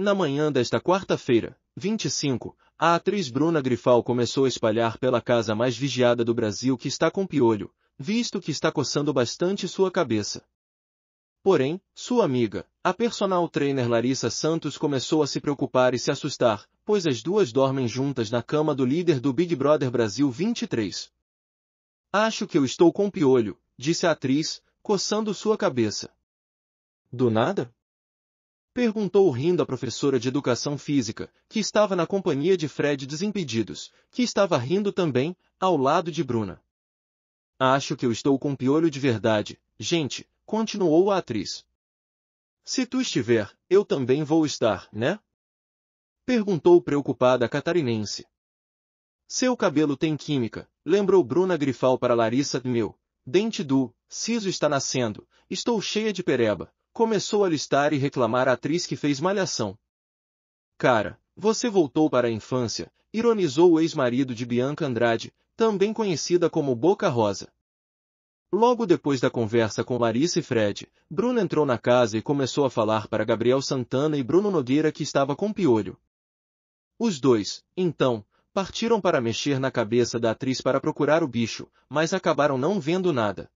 Na manhã desta quarta-feira, 25, a atriz Bruna Grifal começou a espalhar pela casa mais vigiada do Brasil que está com piolho, visto que está coçando bastante sua cabeça. Porém, sua amiga, a personal trainer Larissa Santos começou a se preocupar e se assustar, pois as duas dormem juntas na cama do líder do Big Brother Brasil 23. Acho que eu estou com piolho, disse a atriz, coçando sua cabeça. Do nada? Perguntou rindo a professora de educação física, que estava na companhia de Fred Desimpedidos, que estava rindo também, ao lado de Bruna. Acho que eu estou com piolho de verdade, gente, continuou a atriz. Se tu estiver, eu também vou estar, né? Perguntou preocupada a catarinense. Seu cabelo tem química, lembrou Bruna Grifal para Larissa. Meu, dente do, siso está nascendo, estou cheia de pereba, Começou a listar e reclamar a atriz que fez malhação. Cara, você voltou para a infância, ironizou o ex-marido de Bianca Andrade, também conhecida como Boca Rosa. Logo depois da conversa com Larissa e Fred, Bruno entrou na casa e começou a falar para Gabriel Santana e Bruno Nogueira que estava com piolho. Os dois, então, partiram para mexer na cabeça da atriz para procurar o bicho, mas acabaram não vendo nada.